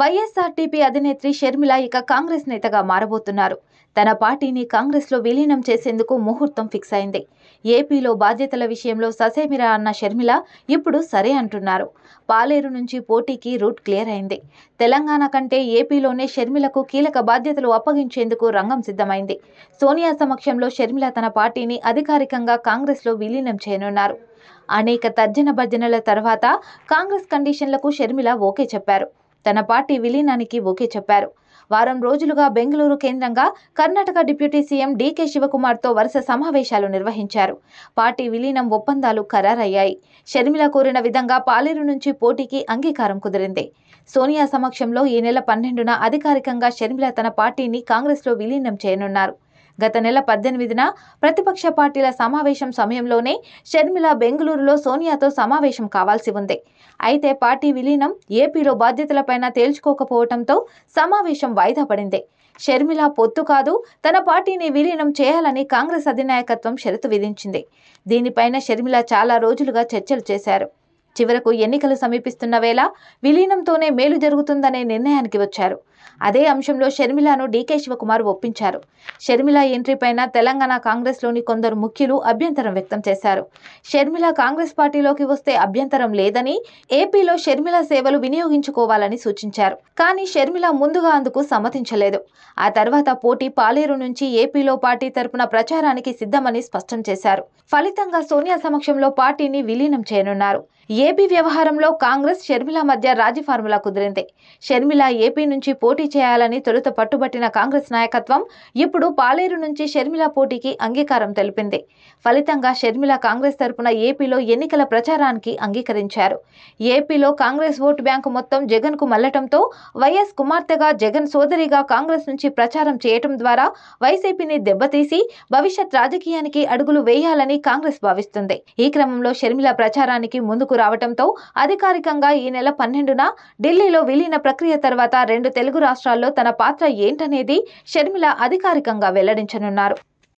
YSRTP అధినేత్రి Sharmila ఇక కాంగ్రెస్ నేతగా మారబోతున్నారు తన పార్టీని కాంగ్రెస్లో విలీనం చేసేందుకు ముహూర్తం ఫిక్స్ అయింది ఏపీలో బాధ్యతల విషయంలో ససేమిరా అన్న షర్మిల ఇప్పుడు సరే అంటున్నారు పాలేరు నుంచి పోటీకి రూట్ క్లియర్ అయింది తెలంగాణ కంటే ఏపీలోనే షర్మిలకు కీలక బాధ్యతలు అప్పగించేందుకు రంగం సిద్ధమైంది సోనియా సమక్షంలో షర్మిల తన పార్టీని అధికారికంగా కాంగ్రెస్లో విలీనం చేయనున్నారు అనేక తర్జన భర్జనల తర్వాత కాంగ్రెస్ కండిషన్లకు షర్మిల ఓకే చెప్పారు తన పార్టీ విలీనానికి ఓకే చెప్పారు వారం రోజులుగా బెంగళూరు కేంద్రంగా కర్ణాటక డిప్యూటీ సీఎం డీకే శివకుమార్తో వరుస సమావేశాలు నిర్వహించారు పార్టీ విలీనం ఒప్పందాలు ఖరారయ్యాయి షర్మిల కోరిన విధంగా పాలేరు నుంచి పోటీకి అంగీకారం కుదిరింది సోనియా సమక్షంలో ఈ నెల పన్నెండున అధికారికంగా షర్మిల తన పార్టీని కాంగ్రెస్లో విలీనం చేయనున్నారు గత నెల పద్దెనిమిదిన ప్రతిపక్ష పార్టీల సమావేశం సమయంలోనే షర్మిల బెంగళూరులో సోనియాతో సమావేశం కావాల్సి ఉంది అయితే పార్టీ విలీనం ఏపీలో బాధ్యతలపైన తేల్చుకోకపోవడంతో సమావేశం వాయిదా పడింది షర్మిల పొత్తు కాదు తన పార్టీని విలీనం చేయాలని కాంగ్రెస్ అధినాయకత్వం షరతు విధించింది దీనిపైన షర్మిల చాలా రోజులుగా చర్చలు చేశారు చివరకు ఎన్నికలు సమీపిస్తున్న వేళ విలీనంతోనే మేలు జరుగుతుందనే నిర్ణయానికి వచ్చారు అదే అంశంలో షర్మిలను డీకే శివకుమార్ ఒప్పించారు షర్మిల ఎంట్రీపైన తెలంగాణ కాంగ్రెస్లోని కొందరు ముఖ్యులు అభ్యంతరం వ్యక్తం చేశారు షర్మిల కాంగ్రెస్ పార్టీలోకి వస్తే అభ్యంతరం లేదని ఏపీలో షర్మిల సేవలు వినియోగించుకోవాలని సూచించారు కానీ షర్మిల ముందుగా అందుకు సమ్మతించలేదు ఆ తర్వాత పోటీ పాలేరు నుంచి ఏపీలో పార్టీ తరపున ప్రచారానికి సిద్ధమని స్పష్టం చేశారు ఫలితంగా సోనియా సమక్షంలో పార్టీని విలీనం చేయనున్నారు ఏపీ వ్యవహారంలో కాంగ్రెస్ షర్మిల మధ్య రాజీ ఫార్ములా కుదిరింది షర్మిల ఏపీ నుంచి పోటీ చేయాలని తొలుత పట్టుబట్టిన కాంగ్రెస్ నాయకత్వం ఇప్పుడు పాలేరు నుంచి షర్మిల పోటీకి అంగీకారం తెలిపింది ఫలితంగా షర్మిల కాంగ్రెస్ తరపున ఏపీలో ఎన్నికల ప్రచారానికి అంగీకరించారు ఏపీలో కాంగ్రెస్ ఓటు బ్యాంకు మొత్తం జగన్కు మల్లటంతో వైఎస్ కుమార్తెగా జగన్ సోదరిగా కాంగ్రెస్ నుంచి ప్రచారం చేయటం ద్వారా వైసీపీని దెబ్బతీసి భవిష్యత్ రాజకీయానికి అడుగులు వేయాలని కాంగ్రెస్ భావిస్తుంది ఈ క్రమంలో షర్మిల ప్రచారానికి ముందుకు రావడంతో అధికారికంగా ఈ నెల పన్నెండున ఢిల్లీలో విలీన ప్రక్రియ తర్వాత రెండు తెలుగు తెలుగు రాష్ట్రాల్లో తన పాత్ర ఏంటనేది షర్మిల అధికారికంగా వెల్లడించనున్నారు